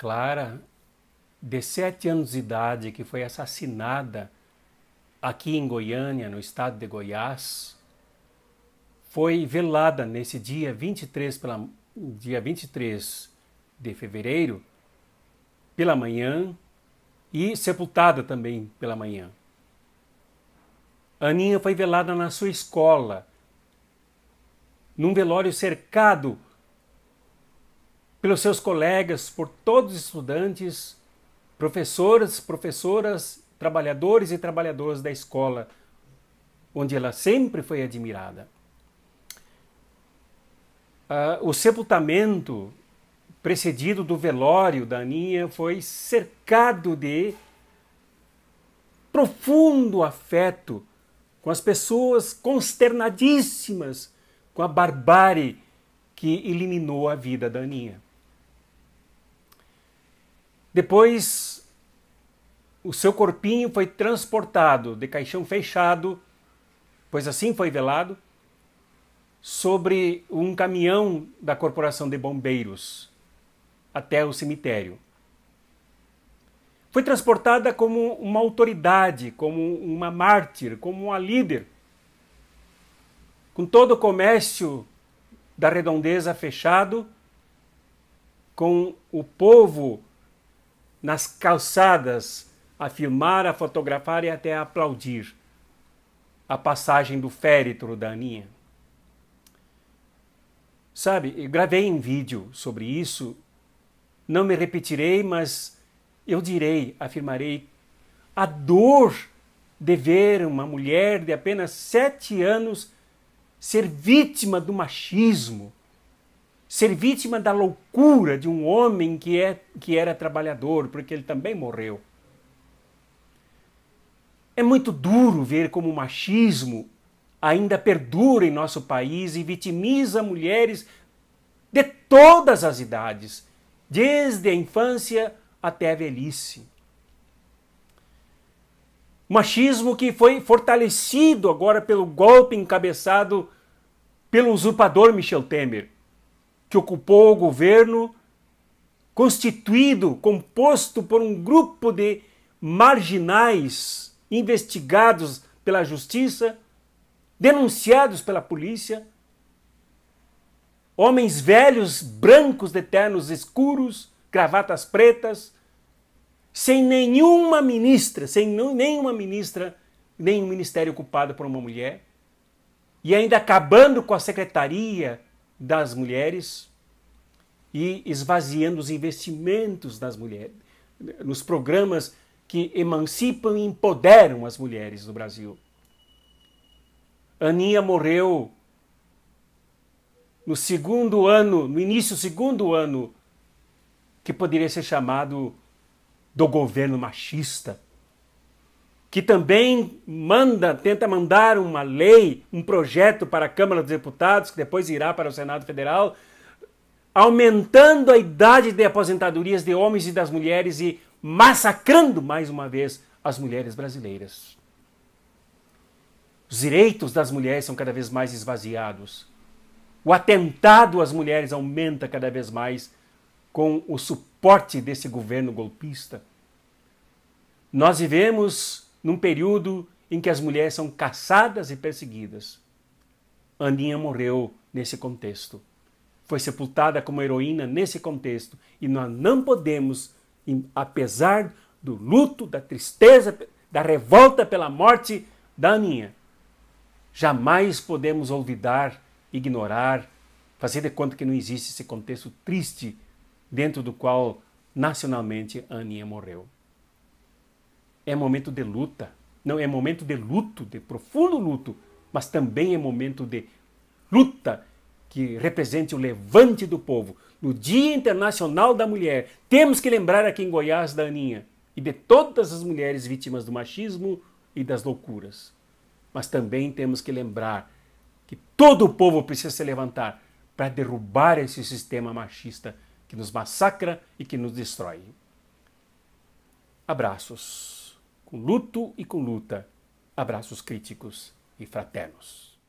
Clara, de sete anos de idade, que foi assassinada aqui em Goiânia, no estado de Goiás, foi velada nesse dia 23, pela, dia 23 de fevereiro, pela manhã, e sepultada também pela manhã. Aninha foi velada na sua escola, num velório cercado pelos seus colegas, por todos os estudantes, professoras, professoras, trabalhadores e trabalhadoras da escola, onde ela sempre foi admirada. Uh, o sepultamento, precedido do velório da Aninha, foi cercado de profundo afeto com as pessoas consternadíssimas com a barbárie que eliminou a vida da Aninha. Depois, o seu corpinho foi transportado de caixão fechado, pois assim foi velado, sobre um caminhão da Corporação de Bombeiros até o cemitério. Foi transportada como uma autoridade, como uma mártir, como uma líder. Com todo o comércio da redondeza fechado, com o povo nas calçadas a filmar, a fotografar e até a aplaudir a passagem do féretro da Aninha. Sabe, eu gravei um vídeo sobre isso, não me repetirei, mas eu direi, afirmarei, a dor de ver uma mulher de apenas sete anos ser vítima do machismo ser vítima da loucura de um homem que, é, que era trabalhador, porque ele também morreu. É muito duro ver como o machismo ainda perdura em nosso país e vitimiza mulheres de todas as idades, desde a infância até a velhice. Machismo que foi fortalecido agora pelo golpe encabeçado pelo usurpador Michel Temer que ocupou o governo, constituído, composto por um grupo de marginais investigados pela justiça, denunciados pela polícia, homens velhos, brancos, de ternos escuros, gravatas pretas, sem nenhuma ministra, sem nenhuma ministra, nenhum ministério ocupado por uma mulher, e ainda acabando com a secretaria das mulheres e esvaziando os investimentos das mulheres, nos programas que emancipam e empoderam as mulheres no Brasil. Aninha morreu no segundo ano, no início do segundo ano, que poderia ser chamado do governo machista que também manda, tenta mandar uma lei, um projeto para a Câmara dos Deputados, que depois irá para o Senado Federal, aumentando a idade de aposentadorias de homens e das mulheres e massacrando mais uma vez as mulheres brasileiras. Os direitos das mulheres são cada vez mais esvaziados. O atentado às mulheres aumenta cada vez mais com o suporte desse governo golpista. Nós vivemos num período em que as mulheres são caçadas e perseguidas. Aninha morreu nesse contexto. Foi sepultada como heroína nesse contexto. E nós não podemos, apesar do luto, da tristeza, da revolta pela morte da Aninha, jamais podemos olvidar, ignorar, fazer de conta que não existe esse contexto triste dentro do qual nacionalmente a Aninha morreu. É momento de luta. Não, é momento de luto, de profundo luto, mas também é momento de luta que represente o levante do povo. No Dia Internacional da Mulher, temos que lembrar aqui em Goiás da Aninha e de todas as mulheres vítimas do machismo e das loucuras. Mas também temos que lembrar que todo o povo precisa se levantar para derrubar esse sistema machista que nos massacra e que nos destrói. Abraços com luto e com luta, abraços críticos e fraternos.